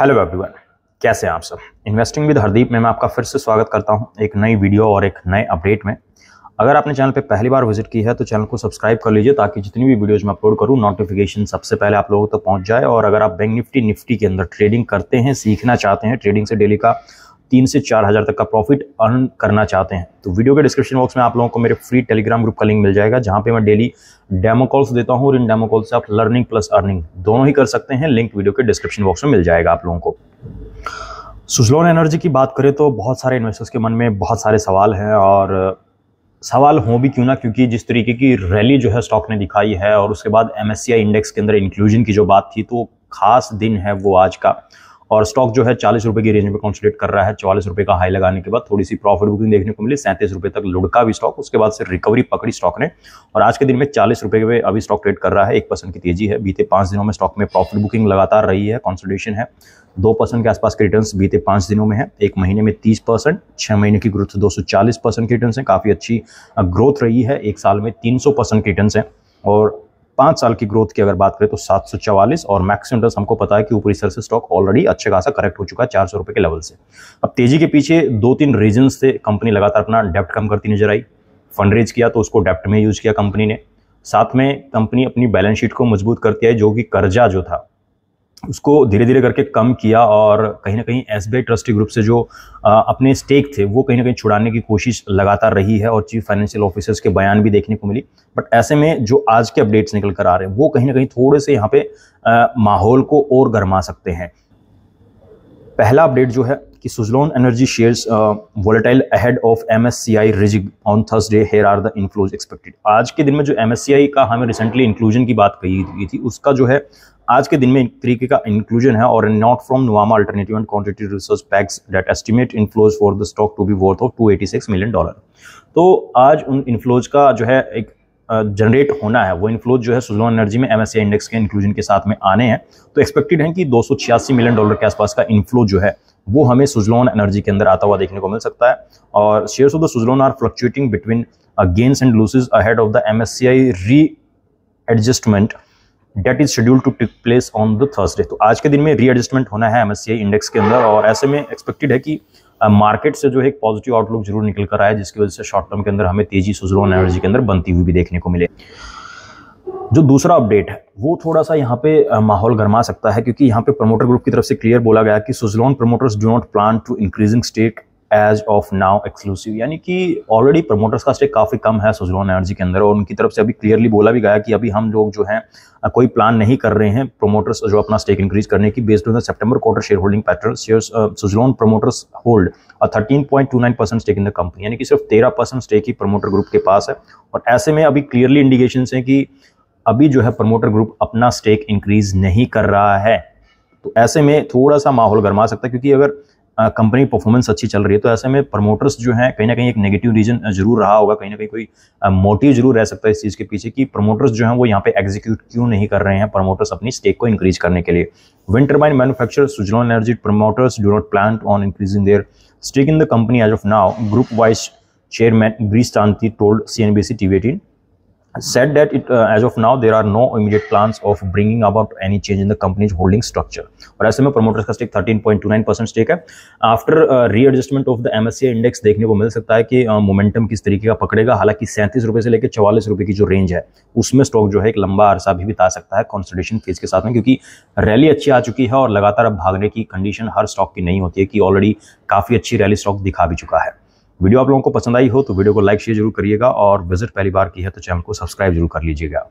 hello everyone कैसे हैं आप सब इन्वेस्टिंग विद हरदीप में मैं आपका फिर से स्वागत करता हूं एक नई वीडियो और एक नए अपडेट में अगर आपने चैनल पर पहली बार विजिट की है तो चैनल को सब्सक्राइब कर लीजिए ताकि जितनी भी वीडियोज मैं अपलोड करूँ नोटिफिकेशन सबसे पहले आप लोगों तक तो पहुंच जाए और अगर आप बैंक निफ्टी निफ्टी के अंदर ट्रेडिंग करते हैं सीखना चाहते हैं ट्रेडिंग से डेली का तीन से चार हज़ार तक का प्रॉफिट अर्न करना चाहते हैं तो वीडियो के डिस्क्रिप्शन बॉक्स में आप लोगों को मेरे फ्री टेलीग्राम ग्रुप का लिंक मिल जाएगा जहां पे मैं डेली डेमो कॉल्स देता हूं और इन डेमो कॉल से आप लर्निंग प्लस अर्निंग दोनों ही कर सकते हैं लिंक वीडियो के डिस्क्रिप्शन बॉक्स में मिल जाएगा आप लोगों को सुजलोन एनर्जी की बात करें तो बहुत सारे इन्वेस्टर्स के मन में बहुत सारे सवाल हैं और सवाल हो भी क्यों ना क्योंकि जिस तरीके की रैली जो है स्टॉक ने दिखाई है और उसके बाद एमएससीआई इंडेक्स के अंदर इंक्लूजन की जो बात थी तो खास दिन है वो आज का और स्टॉक जो है चालीस रुपये की रेंज में कॉन्सलेट कर रहा है चौवालीस रुपये का हाई लगाने के बाद थोड़ी सी प्रॉफिट बुकिंग देखने को मिली सैंतीस रुपये तक लुड़का भी स्टॉक उसके बाद से रिकवरी पकड़ी स्टॉक ने और आज के दिन में चालीस रुपये में अभी स्टॉक ट्रेड कर रहा है एक परसेंट की तेजी है बीते पाँच दिनों में स्टॉक में प्रॉफिट बुकिंग लगातार रही है कॉन्सल्टेशन है दो परसेंट के आसपास के रिटर्न बीते पाँच दिनों में है एक महीने में तीस परसेंट छः महीने की ग्रोथ दो सौ चालीस परसेंट के रिटर्न है काफ़ी अच्छी ग्रोथ रही है एक साल में तीन सौ परसेंट के रिटर्न है और पांच साल की ग्रोथ की अगर बात करें तो सात और मैक्सिमम डस हमको पता है कि ऊपरी सर से स्टॉक ऑलरेडी अच्छे खासा करेक्ट हो चुका है चार रुपए के लेवल से अब तेजी के पीछे दो तीन रीजन थे कंपनी लगातार अपना डेप्ट कम करती नजर आई फंड रेज किया तो उसको डेप्ट में यूज किया कंपनी ने साथ में कंपनी अपनी बैलेंस शीट को मजबूत करती है जो कि कर्जा जो था उसको धीरे धीरे करके कम किया और कहीं ना कहीं एस बी ट्रस्टी ग्रुप से जो आ, अपने स्टेक थे वो कहीं ना कहीं छुड़ाने की कोशिश लगातार रही है और चीफ फाइनेंशियल ऑफिसर्स के बयान भी देखने को मिली बट ऐसे में जो आज के अपडेट्स निकल कर आ रहे हैं वो कहीं ना कहीं थोड़े से यहाँ पे आ, माहौल को और गरमा सकते हैं पहला अपडेट जो है कि Suzlon energy shares volatile ahead of M S C I rising on Thursday here are the inflows expected आज के दिन में जो एम एस सी आई का हमें रिसेंटली इंक्लूजन की बात कही गई थी उसका जो है आज के दिन में एक तरीके का इंक्लूजन है और not from Nuvama alternative and quantitative research pegs that estimate inflows for the stock to be worth of two eighty six million dollar तो आज उन इन्फ्लोज का जो है एक जनरेट होना है वो इनफ्लो जो है सुजलॉन एनर्जी में एमएसए इंडेक्स के इंक्लूजन के साथ में आने हैं तो एक्सपेक्टेड है कि दो मिलियन डॉलर के आसपास का इनफ्लो जो है वो हमें सुजलॉन एनर्जी के अंदर आता हुआ देखने को मिल सकता है और shares of the Suzlon are fluctuating between gains and losses ahead of the MSCI readjustment that is schedule to take place on the Thursday तो आज के दिन में री एडजस्टमेंट होना है एमएससीआई इंडेक्स के अंदर और ऐसे में एक्सपेक्टेड है कि मार्केट से जो है एक पॉजिटिव आउटलुक जरूर निकल कर आया जिसकी वजह से शॉर्ट टर्म के अंदर हमें तेजी सुजलोन एनर्जी के अंदर बनती हुई भी देखने को मिले जो दूसरा अपडेट है वो थोड़ा सा यहाँ पे माहौल गरमा सकता है क्योंकि यहाँ पे प्रमोटर ग्रुप की तरफ से क्लियर बोला गया कि Suzlon promoters do not plan to increasing stake as of now exclusive यानी कि ऑलरेडी प्रमोटर्स का स्टेक काफ़ी कम है सुजलॉन एनर्जी के अंदर और उनकी तरफ से अभी क्लियरली बोला भी गया कि अभी हम लोग जो है कोई प्लान नहीं कर रहे हैं प्रोमोटर्स जो अपना स्टेक इंक्रीज करने की based on the September quarter share holding pattern share Suzlon promoters hold thirteen point two nine percent stake in the company यानी कि सिर्फ तेरह परसेंट स्टेक ही प्रमोटर ग्रुप के पास है और ऐसे में अभी क्लियरली इंडिकेशन है कि अभी जो है प्रमोटर ग्रुप अपना स्टेक इंक्रीज नहीं कर रहा है तो ऐसे में थोड़ा सा माहौल गरमा सकता है क्योंकि अगर कंपनी परफॉर्मेंस अच्छी चल रही है तो ऐसे में प्रमोटर्स जो हैं कहीं ना कहीं एक नेगेटिव रीजन जरूर रहा होगा कहीं ना कहीं कोई मोटिव जरूर रह सकता है इस चीज़ के पीछे कि प्रमोटर्स जो हैं वो यहाँ पे एग्जीक्यूट क्यों नहीं कर रहे हैं प्रमोटर्स अपनी स्टेक को इंक्रीज करने के लिए wind turbine manufacture Suzlon energy promoters do not plan on increasing their stake in the company as of now group wise C N B C TV eighteen said that it, uh, as of now there are no immediate plans of bringing about any change in the company's holding structure aur aise mein promoters ka stake 13.29 percent stake hai after uh, readjustment of the MSCI index dekhne ko mil sakta hai ki uh, momentum kis tarike ka pakdega पकड़ेगा 37 rupees se leke 44 rupees ki jo range hai usme stock jo hai ek lamba arsa bhi bita sakta hai consolidation phase ke sath mein kyunki rally achhi aa chuki hai aur lagatar ab bhagne ki condition har stock ki nahi hoti hai ki already kafi achhi rally stock dikha bhi chuka hai video आप लोगों को पसंद आई हो तो video को like share जरूर करिएगा और विजिट पहली बार की है तो चैनल को सब्सक्राइब जरूर कर लीजिएगा